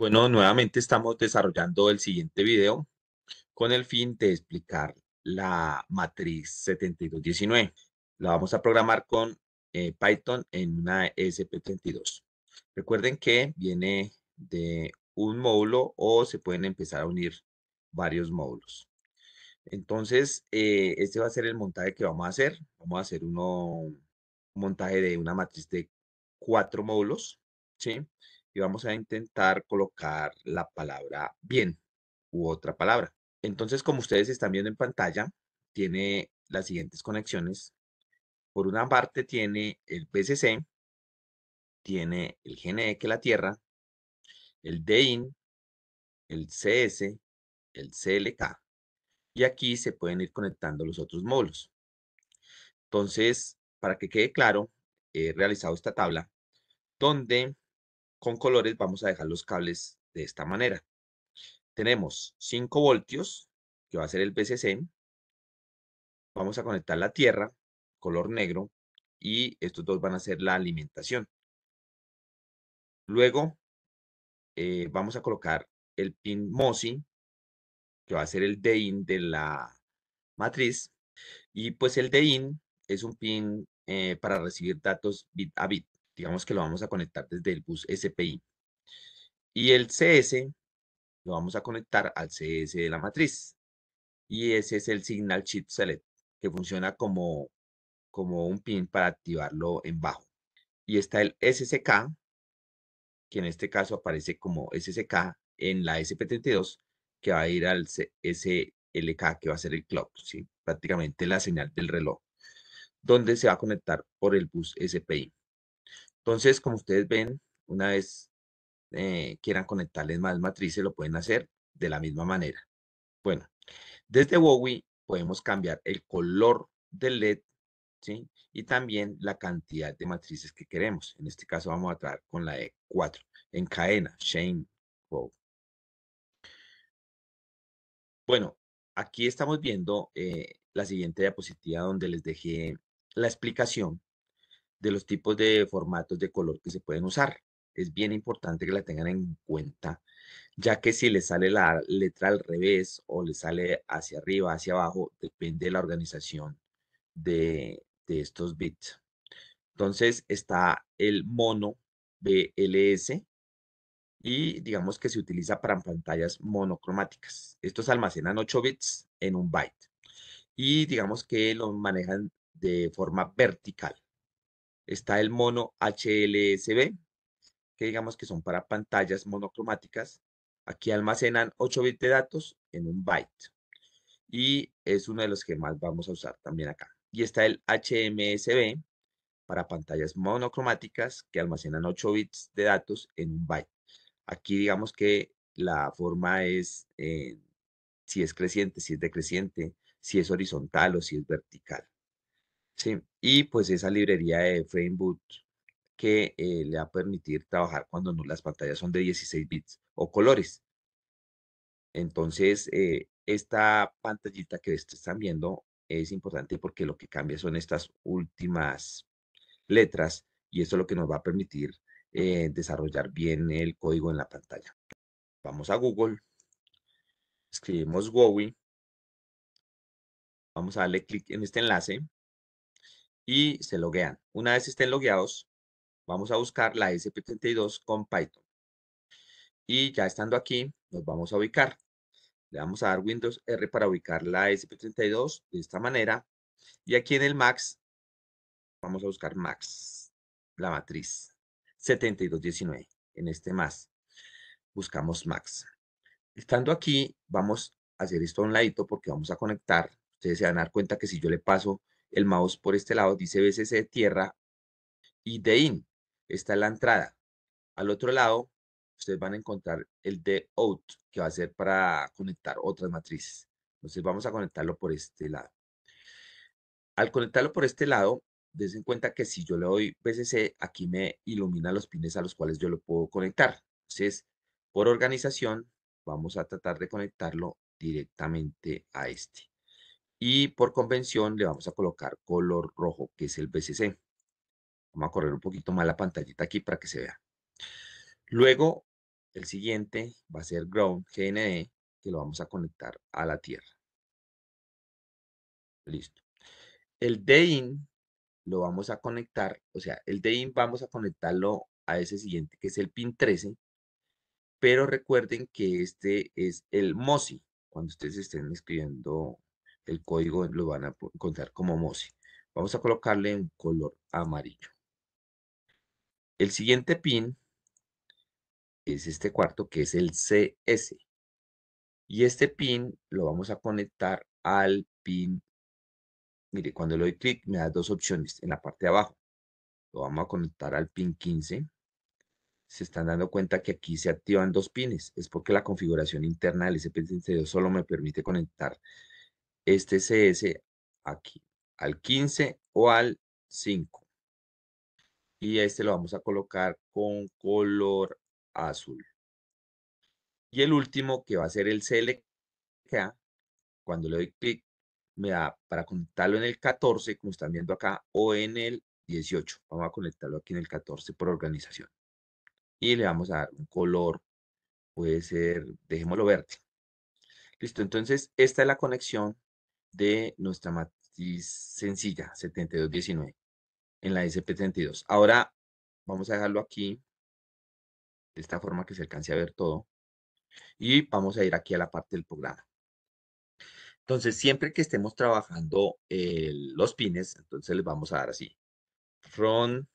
Bueno, nuevamente estamos desarrollando el siguiente video con el fin de explicar la matriz 7219. La vamos a programar con eh, Python en una SP32. Recuerden que viene de un módulo o se pueden empezar a unir varios módulos. Entonces, eh, este va a ser el montaje que vamos a hacer. Vamos a hacer uno, un montaje de una matriz de cuatro módulos, ¿sí? y vamos a intentar colocar la palabra bien u otra palabra. Entonces, como ustedes están viendo en pantalla, tiene las siguientes conexiones. Por una parte tiene el PCC, tiene el GNE que la tierra, el DIN, el CS, el CLK. Y aquí se pueden ir conectando los otros módulos. Entonces, para que quede claro, he realizado esta tabla donde con colores, vamos a dejar los cables de esta manera. Tenemos 5 voltios, que va a ser el VCC. Vamos a conectar la tierra, color negro, y estos dos van a ser la alimentación. Luego eh, vamos a colocar el pin MOSI, que va a ser el DIN de la matriz. Y pues el DIN es un pin eh, para recibir datos bit a bit digamos que lo vamos a conectar desde el bus SPI. Y el CS lo vamos a conectar al CS de la matriz. Y ese es el Signal Chip Select, que funciona como, como un pin para activarlo en bajo. Y está el SSK, que en este caso aparece como SSK en la SP32, que va a ir al SLK, que va a ser el clock, prácticamente la señal del reloj, donde se va a conectar por el bus SPI. Entonces, como ustedes ven, una vez eh, quieran conectarles más matrices, lo pueden hacer de la misma manera. Bueno, desde Wowi podemos cambiar el color del LED, ¿sí? Y también la cantidad de matrices que queremos. En este caso vamos a traer con la de 4 en cadena, Shane Bueno, aquí estamos viendo eh, la siguiente diapositiva donde les dejé la explicación de los tipos de formatos de color que se pueden usar. Es bien importante que la tengan en cuenta, ya que si le sale la letra al revés o le sale hacia arriba, hacia abajo, depende de la organización de, estos bits. Entonces está el mono BLS y digamos que se utiliza para pantallas monocromáticas. Estos almacenan 8 bits en un byte y digamos que lo manejan de forma vertical. Está el mono HLSB, que digamos que son para pantallas monocromáticas. Aquí almacenan 8 bits de datos en un byte. Y es uno de los que más vamos a usar también acá. Y está el HMSB para pantallas monocromáticas que almacenan 8 bits de datos en un byte. Aquí digamos que la forma es eh, si es creciente, si es decreciente, si es horizontal o si es vertical. Sí, y pues esa librería de Frameboot que eh, le va a permitir trabajar cuando las pantallas son de 16 bits o colores. Entonces, eh, esta pantallita que ustedes están viendo es importante porque lo que cambia son estas últimas letras y eso es lo que nos va a permitir eh, desarrollar bien el código en la pantalla. Vamos a Google, escribimos GOWI, vamos a darle clic en este enlace y se loguean. Una vez estén logueados, vamos a buscar la SP32 con Python. Y ya estando aquí, nos vamos a ubicar. Le vamos a dar Windows R para ubicar la SP32 de esta manera. Y aquí en el Max, vamos a buscar Max, la matriz 7219. En este más, buscamos Max. Estando aquí, vamos a hacer esto a un ladito porque vamos a conectar. Ustedes se van a dar cuenta que si yo le paso el mouse por este lado, dice BCC tierra y de in. Esta la entrada. Al otro lado, ustedes van a encontrar el de out, que va a ser para conectar otras matrices. Entonces vamos a conectarlo por este lado. Al conectarlo por este lado, dense en cuenta que si yo le doy BCC, aquí me ilumina los pines a los cuales yo lo puedo conectar. Entonces, por organización, vamos a tratar de conectarlo directamente a este y por convención le vamos a colocar color rojo, que es el BCC. Vamos a correr un poquito más la pantallita aquí para que se vea. Luego, el siguiente va a ser Ground GND, e, que lo vamos a conectar a la Tierra. Listo. El DIN lo vamos a conectar, o sea, el DIN vamos a conectarlo a ese siguiente, que es el pin 13, pero recuerden que este es el MOSI, cuando ustedes estén escribiendo el código lo van a encontrar como MOSI. Vamos a colocarle un color amarillo. El siguiente pin es este cuarto que es el CS. Y este pin lo vamos a conectar al pin. Mire, cuando le doy clic me da dos opciones en la parte de abajo. Lo vamos a conectar al pin 15. Se están dando cuenta que aquí se activan dos pines. Es porque la configuración interna del SP32 solo me permite conectar este CS aquí, al 15 o al 5. Y este lo vamos a colocar con color azul. Y el último que va a ser el CLK, cuando le doy clic, me da para conectarlo en el 14, como están viendo acá, o en el 18. Vamos a conectarlo aquí en el 14 por organización. Y le vamos a dar un color, puede ser, dejémoslo verde. Listo, entonces esta es la conexión de nuestra matriz sencilla, 7219, en la SP32. Ahora vamos a dejarlo aquí, de esta forma que se alcance a ver todo. Y vamos a ir aquí a la parte del programa. Entonces, siempre que estemos trabajando eh, los pines, entonces les vamos a dar así. From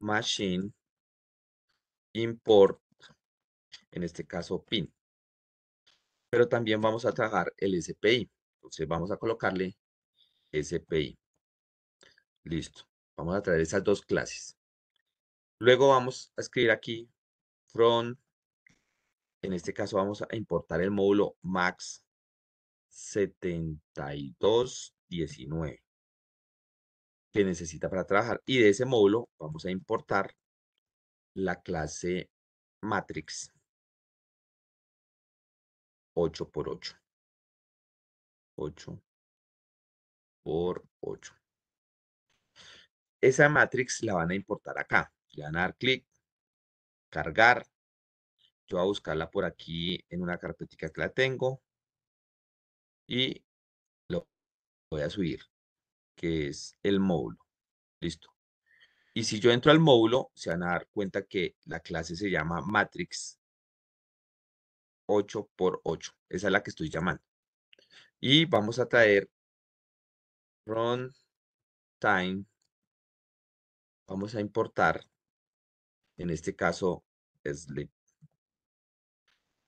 machine import, en este caso pin. Pero también vamos a trabajar el SPI. Entonces vamos a colocarle SPI. Listo. Vamos a traer esas dos clases. Luego vamos a escribir aquí from. En este caso vamos a importar el módulo max 7219 que necesita para trabajar. Y de ese módulo vamos a importar la clase matrix 8x8. 8 por 8. Esa matrix la van a importar acá. Le van a dar clic, cargar. Yo voy a buscarla por aquí en una carpetica que la tengo. Y lo voy a subir, que es el módulo. Listo. Y si yo entro al módulo, se van a dar cuenta que la clase se llama matrix 8 por 8. Esa es la que estoy llamando y vamos a traer time. Vamos a importar, en este caso, sleep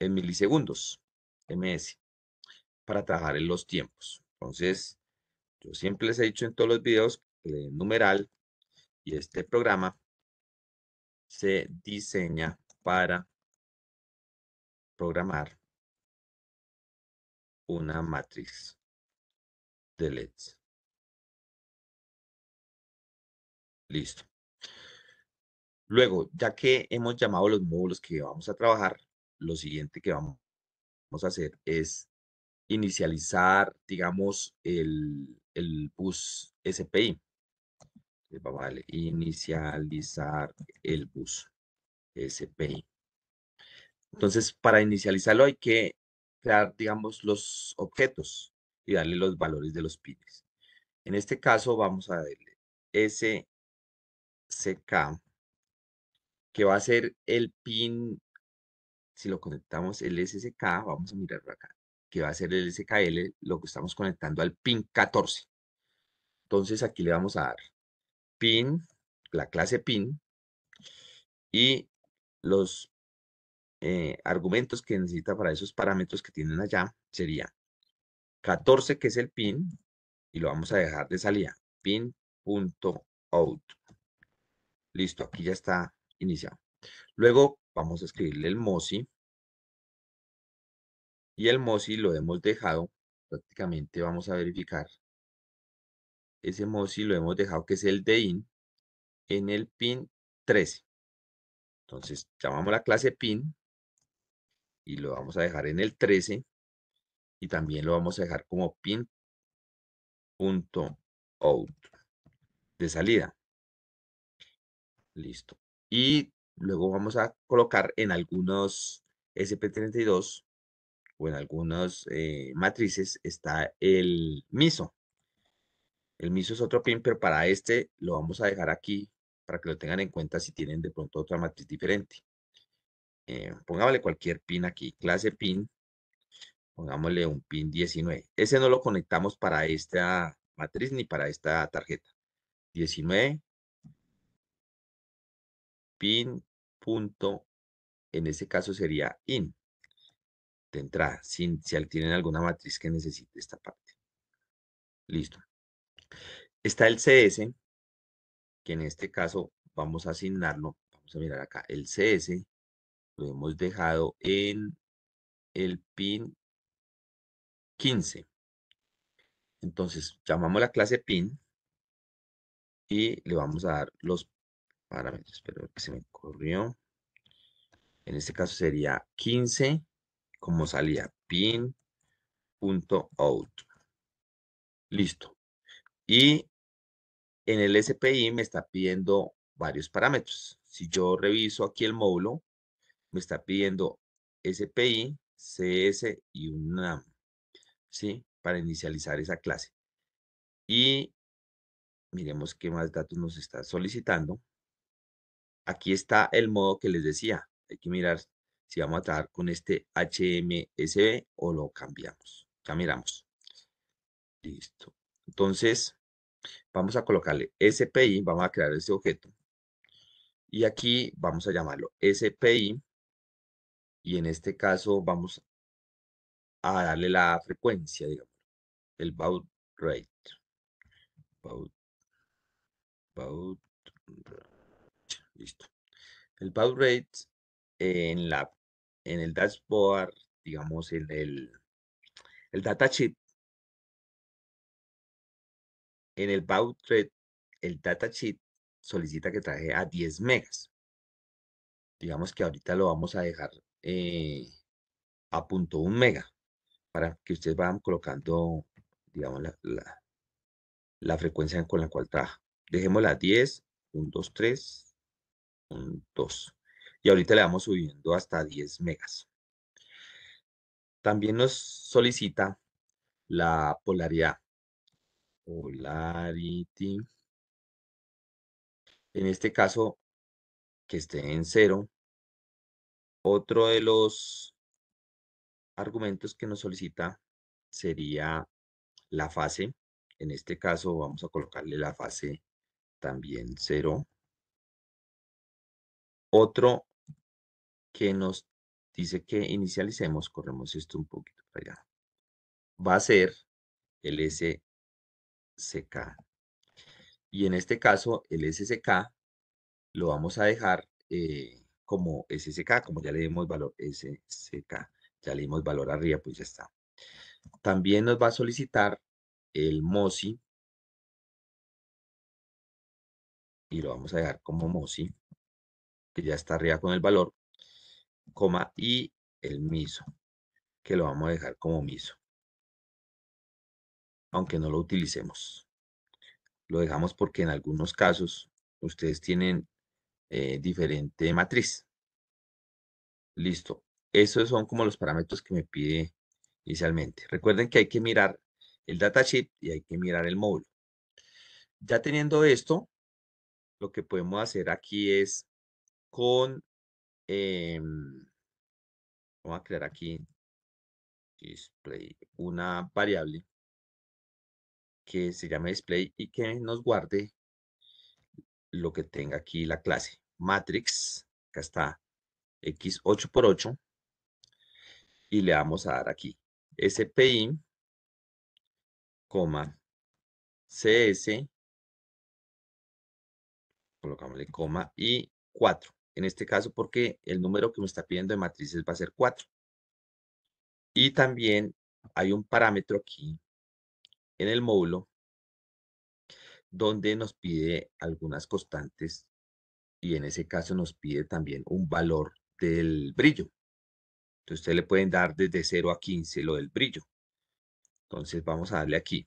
en milisegundos, ms, para trabajar en los tiempos. Entonces, yo siempre les he dicho en todos los videos que el numeral y este programa se diseña para programar una matriz de LEDs. Listo. Luego, ya que hemos llamado los módulos que vamos a trabajar, lo siguiente que vamos, a hacer es inicializar, digamos, el, el bus SPI. Vamos a inicializar el bus SPI. Entonces, para inicializarlo hay que crear, digamos, los objetos y darle los valores de los pines. En este caso vamos a darle SCK, que va a ser el pin, si lo conectamos el SSK, vamos a mirarlo acá, que va a ser el SKL, lo que estamos conectando al pin 14. Entonces aquí le vamos a dar pin, la clase pin, y los eh, argumentos que necesita para esos parámetros que tienen allá sería 14, que es el pin, y lo vamos a dejar de salida, pin.out. Listo, aquí ya está iniciado. Luego vamos a escribirle el MOSI. Y el MOSI lo hemos dejado, prácticamente vamos a verificar. Ese MOSI lo hemos dejado, que es el de IN, en el pin 13. Entonces, llamamos la clase pin y lo vamos a dejar en el 13 y también lo vamos a dejar como pin.out de salida. Listo. Y luego vamos a colocar en algunos SP32 o en algunas eh, matrices está el MISO. El MISO es otro pin, pero para este lo vamos a dejar aquí para que lo tengan en cuenta si tienen de pronto otra matriz diferente. Eh, pongámosle cualquier pin aquí, clase pin, pongámosle un pin 19. Ese no lo conectamos para esta matriz ni para esta tarjeta. 19 pin punto, en este caso sería in, de entrada, si, si tienen alguna matriz que necesite esta parte. Listo. Está el CS, que en este caso vamos a asignarlo, vamos a mirar acá, el CS lo hemos dejado en el pin 15. Entonces, llamamos la clase pin y le vamos a dar los parámetros. Pero que se me corrió. En este caso sería 15, como salía pin.out. Listo. Y en el SPI me está pidiendo varios parámetros. Si yo reviso aquí el módulo, me está pidiendo SPI, CS y NAM, ¿sí? Para inicializar esa clase. Y miremos qué más datos nos está solicitando. Aquí está el modo que les decía. Hay que mirar si vamos a trabajar con este HMSB o lo cambiamos. Ya miramos. Listo. Entonces, vamos a colocarle SPI. Vamos a crear este objeto. Y aquí vamos a llamarlo SPI y en este caso vamos a darle la frecuencia, digamos, el baud rate. Listo. El baud rate en, la, en el dashboard, digamos, en el, el Sheet. en el baud rate, el Data Sheet solicita que traje a 10 megas. Digamos que ahorita lo vamos a dejar eh, a punto un mega para que ustedes vayan colocando, digamos, la, la frecuencia con la cual trabaja. Dejémosla 10, 1, 2, 3, 1, 2. Y ahorita le vamos subiendo hasta 10 megas. También nos solicita la polaridad. Polarity. En este caso, que esté en 0, otro de los argumentos que nos solicita sería la fase. En este caso vamos a colocarle la fase también cero. Otro que nos dice que inicialicemos, corremos esto un poquito para allá, va a ser el SCK. Y en este caso, el SCK lo vamos a dejar eh, como SSK, como ya le dimos valor SSK, ya le dimos valor arriba, pues ya está. También nos va a solicitar el MOSI y lo vamos a dejar como MOSI, que ya está arriba con el valor, coma y el MISO, que lo vamos a dejar como MISO, aunque no lo utilicemos. Lo dejamos porque en algunos casos ustedes tienen eh, diferente matriz. Listo. Esos son como los parámetros que me pide inicialmente. Recuerden que hay que mirar el datasheet y hay que mirar el módulo. Ya teniendo esto, lo que podemos hacer aquí es con, em, vamos a crear aquí display, una variable que se llame display y que nos guarde lo que tenga aquí la clase. Matrix, acá está X 8 por 8 y le vamos a dar aquí SPI, coma, CS, Colocamosle coma y 4. En este caso porque el número que me está pidiendo de matrices va a ser 4. Y también hay un parámetro aquí en el módulo donde nos pide algunas constantes y en ese caso nos pide también un valor del brillo. Entonces ustedes le pueden dar desde 0 a 15 lo del brillo. Entonces vamos a darle aquí.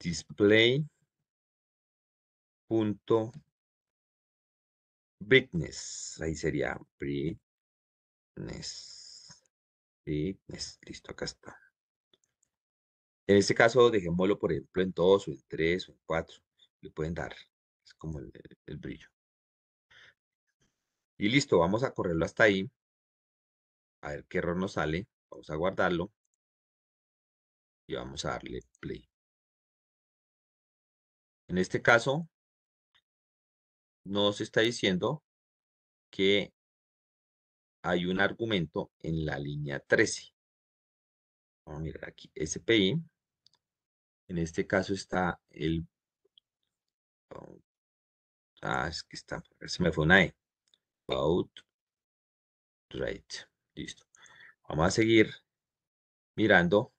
Display punto brightness. Ahí sería brightness. Brightness. Listo, acá está. En este caso, dejémoslo, por ejemplo, en 2 o en 3 o en 4. Le pueden dar. Es como el, brillo. Y listo, vamos a correrlo hasta ahí. A ver qué error nos sale. Vamos a guardarlo. Y vamos a darle play. En este caso, nos está diciendo que hay un argumento en la línea 13. Vamos a mirar aquí, SPI. En este caso está el... ah, es que está, se me fue una E. Right. Listo. Vamos a seguir mirando.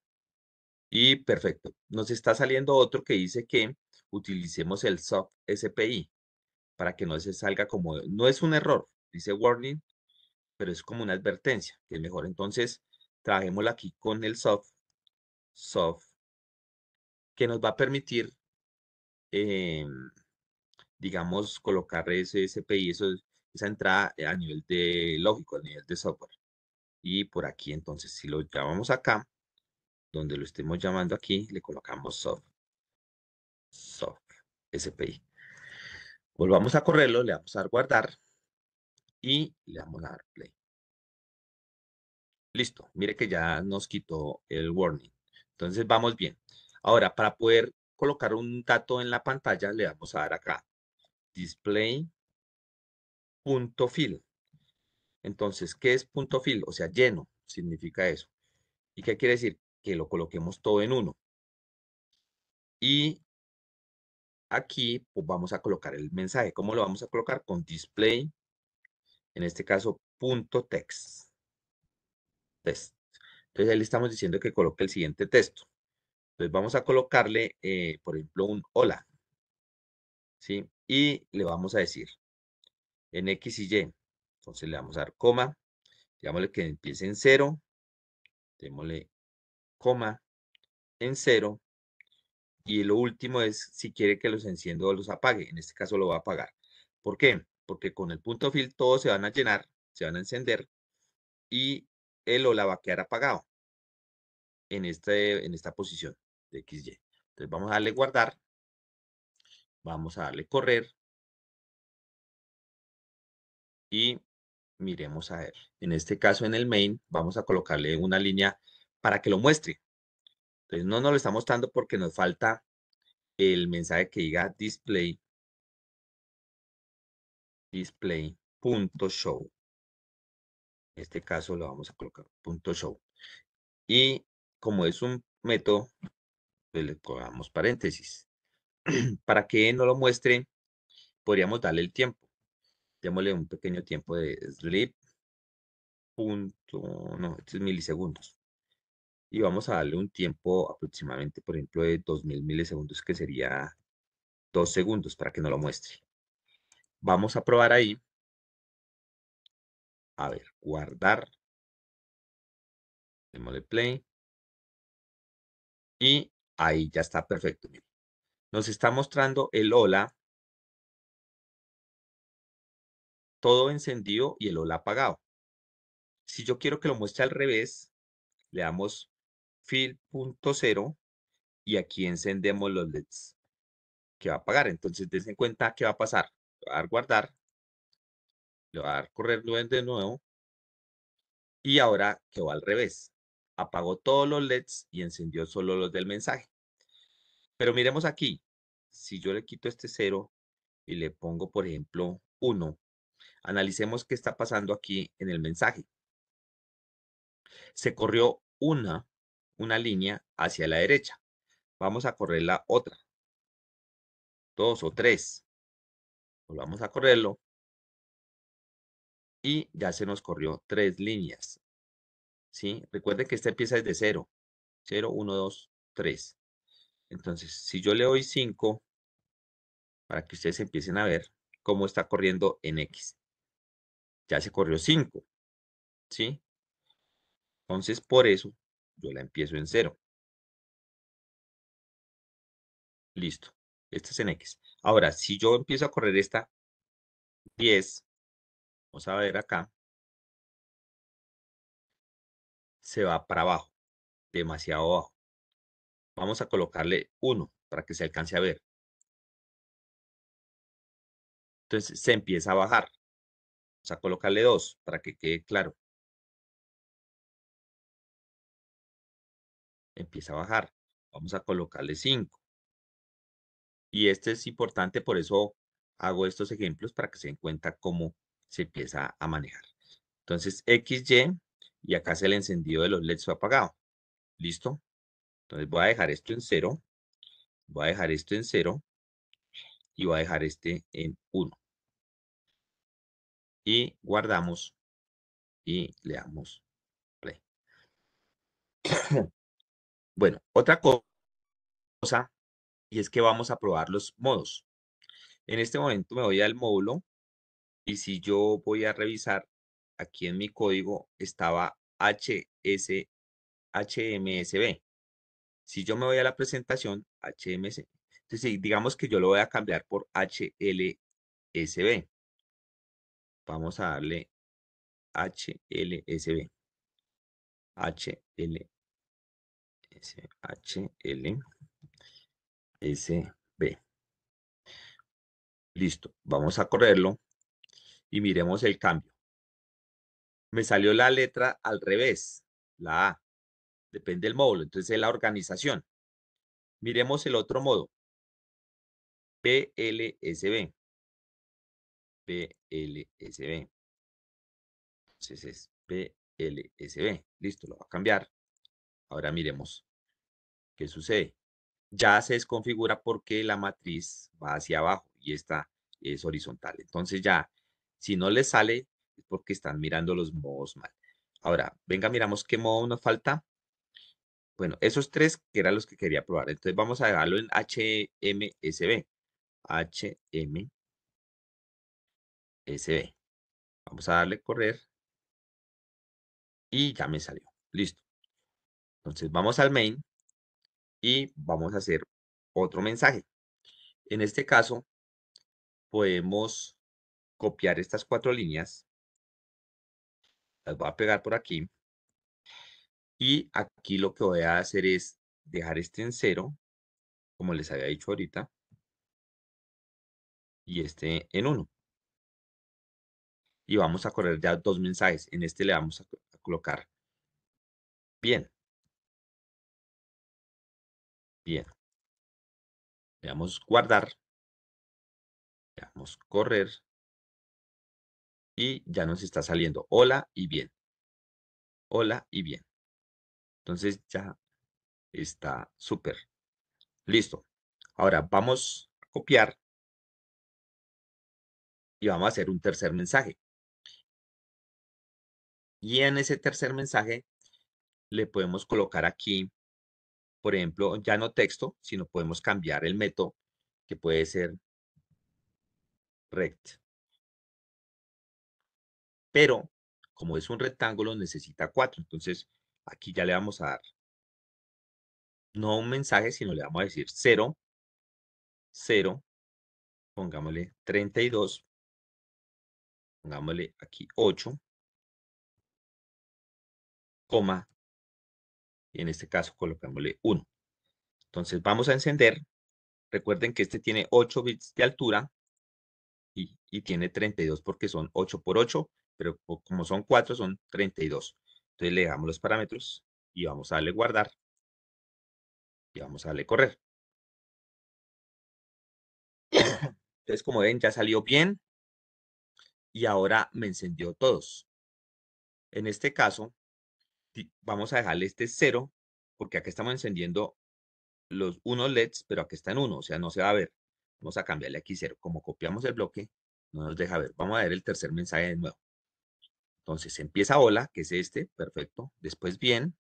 Y perfecto. Nos está saliendo otro que dice que utilicemos el soft SPI para que no se salga como... No es un error, dice warning, pero es como una advertencia, que es mejor. Entonces, trajémoslo aquí con el soft, soft que nos va a permitir, em, digamos, colocar ese SPI, esa entrada a nivel de lógico, a nivel de software. Y por aquí, entonces, si lo llamamos acá, donde lo estemos llamando aquí, le colocamos soft, soft SPI. Volvamos a correrlo, le vamos a dar guardar y le vamos a dar play. Listo, mire que ya nos quitó el warning. Entonces vamos bien. Ahora, para poder colocar un dato en la pantalla, le vamos a dar acá, display punto fill. Entonces, ¿qué es punto fill? O sea, lleno, significa eso. ¿Y qué quiere decir? Que lo coloquemos todo en uno. Y aquí pues, vamos a colocar el mensaje. ¿Cómo lo vamos a colocar? Con display, en este caso, punto text. Entonces, ahí le estamos diciendo que coloque el siguiente texto. Entonces pues, vamos a colocarle, eh, por ejemplo, un hola. ¿Sí? Y le vamos a decir en X y Y. Entonces le vamos a dar coma. Digámosle que empiece en cero, Démosle coma en cero Y lo último es si quiere que los encienda o los apague. En este caso lo va a apagar. ¿Por qué? Porque con el punto fill todos se van a llenar, se van a encender y el hola va a quedar apagado en, este, en esta posición. XY. Entonces vamos a darle guardar. Vamos a darle correr. Y miremos a ver. En este caso, en el main, vamos a colocarle una línea para que lo muestre. Entonces, no nos lo está mostrando porque nos falta el mensaje que diga display. Display show. En este caso lo vamos a colocar show. Y como es un método le colgamos paréntesis. Para que no lo muestre, podríamos darle el tiempo. Démosle un pequeño tiempo de sleep. Punto, no, este es milisegundos. Y vamos a darle un tiempo aproximadamente, por ejemplo, de 2000 milisegundos, que sería 2 segundos, para que no lo muestre. Vamos a probar ahí. A ver, guardar. Démosle play. Y Ahí ya está perfecto. Nos está mostrando el hola. Todo encendido y el hola apagado. Si yo quiero que lo muestre al revés, le damos fill.0 y aquí encendemos los LEDs que va a apagar. Entonces, en cuenta qué va a pasar. Le va a dar guardar. Le va a dar correr de nuevo. Y ahora quedó al revés apagó todos los LEDs y encendió solo los del mensaje. Pero miremos aquí, si yo le quito este 0 y le pongo, por ejemplo, 1, analicemos qué está pasando aquí en el mensaje. Se corrió una, una línea hacia la derecha. Vamos a correr la otra. Dos o tres. Volvamos a correrlo. Y ya se nos corrió tres líneas. Recuerden que esta empieza desde 0, 0, 1, 2, 3. Entonces, si yo le doy 5, para que ustedes empiecen a ver cómo está corriendo en X. Ya se corrió 5, ¿sí? Entonces, por eso, yo la empiezo en 0. Listo. Esta es en X. Ahora, si yo empiezo a correr esta 10, vamos a ver acá, se va para abajo, demasiado abajo. Vamos a colocarle 1 para que se alcance a ver. Entonces se empieza a bajar. Vamos a colocarle 2 para que quede claro. Empieza a bajar. Vamos a colocarle 5. Y este es importante, por eso hago estos ejemplos para que se den cuenta cómo se empieza a manejar. Entonces, XY y acá se el encendido de los LEDs fue apagado. ¿Listo? Entonces voy a dejar esto en 0, voy a dejar esto en cero. y voy a dejar este en 1. Y guardamos y le damos play. bueno, otra cosa y es que vamos a probar los modos. En este momento me voy al módulo y si yo voy a revisar aquí en mi código estaba HS, Si yo me voy a la presentación, HMS, entonces digamos que yo lo voy a cambiar por HLSB. Vamos a darle HLSB. HLSB. Listo, vamos a correrlo y miremos el cambio me salió la letra al revés, la A. Depende del módulo, entonces es la organización. Miremos el otro modo. PLSB. PLSB. Entonces es PLSB. Listo, lo va a cambiar. Ahora miremos qué sucede. Ya se desconfigura porque la matriz va hacia abajo y esta es horizontal. Entonces ya, si no le sale porque están mirando los modos mal. Ahora, venga, miramos qué modo nos falta. Bueno, esos tres que eran los que quería probar. Entonces vamos a dejarlo en HMSB. HMSB. Vamos a darle correr. Y ya me salió. Listo. Entonces vamos al main y vamos a hacer otro mensaje. En este caso, podemos copiar estas cuatro líneas las voy a pegar por aquí. Y aquí lo que voy a hacer es dejar este en cero, como les había dicho ahorita, y este en uno. Y vamos a correr ya dos mensajes. En este le vamos a, colocar bien. Bien. Le damos guardar. Le damos correr y ya nos está saliendo hola y bien. Hola y bien. Entonces ya está súper. Listo. Ahora vamos a copiar y vamos a hacer un tercer mensaje. Y en ese tercer mensaje le podemos colocar aquí, por ejemplo, ya no texto, sino podemos cambiar el método que puede ser rect pero como es un rectángulo necesita 4, entonces aquí ya le vamos a dar no un mensaje, sino le vamos a decir 0, 0, pongámosle 32, pongámosle aquí 8, coma, y en este caso colocámosle 1. Entonces vamos a encender. Recuerden que este tiene 8 bits de altura y, y tiene 32 porque son 8 por 8, pero como son 4, son 32. Entonces le damos los parámetros y vamos a darle guardar y vamos a darle correr. Entonces, como ven, ya salió bien y ahora me encendió todos. En este caso, vamos a dejarle este 0 porque aquí estamos encendiendo los unos LEDs, pero aquí está en 1, o sea, no se va a ver. Vamos a cambiarle aquí 0. Como copiamos el bloque, no nos deja ver. Vamos a ver el tercer mensaje de nuevo. Entonces empieza hola, que es este, perfecto. Después bien,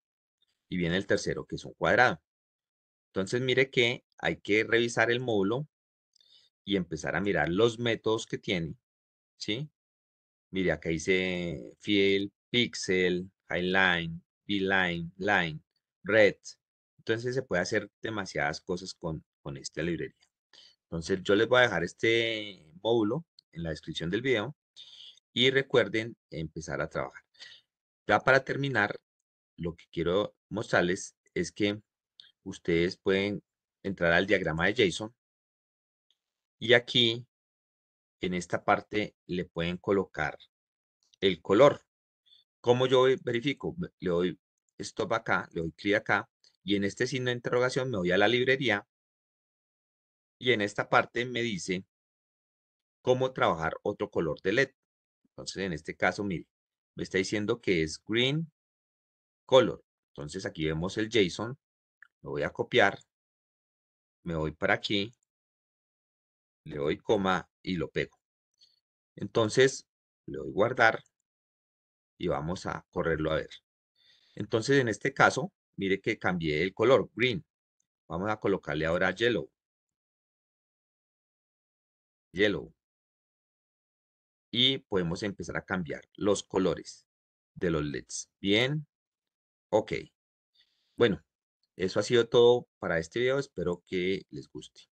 y viene el tercero, que es un cuadrado. Entonces mire que hay que revisar el módulo y empezar a mirar los métodos que tiene, ¿sí? Mire, acá dice field, pixel, highline, beeline, line, red. Entonces se puede hacer demasiadas cosas con, con esta librería. Entonces yo les voy a dejar este módulo en la descripción del video y recuerden empezar a trabajar. Ya para terminar, lo que quiero mostrarles es que ustedes pueden entrar al diagrama de JSON y aquí en esta parte le pueden colocar el color. ¿Cómo yo verifico? Le doy stop acá, le doy clic acá y en este signo de interrogación me voy a la librería y en esta parte me dice cómo trabajar otro color de LED. Entonces, en este caso, mire, me está diciendo que es green color. Entonces, aquí vemos el JSON. Lo voy a copiar. Me voy para aquí. Le doy coma y lo pego. Entonces, le doy guardar y vamos a correrlo a ver. Entonces, en este caso, mire que cambié el color, green. Vamos a colocarle ahora yellow. Yellow y podemos empezar a cambiar los colores de los LEDs. Bien, ok. Bueno, eso ha sido todo para este video. Espero que les guste.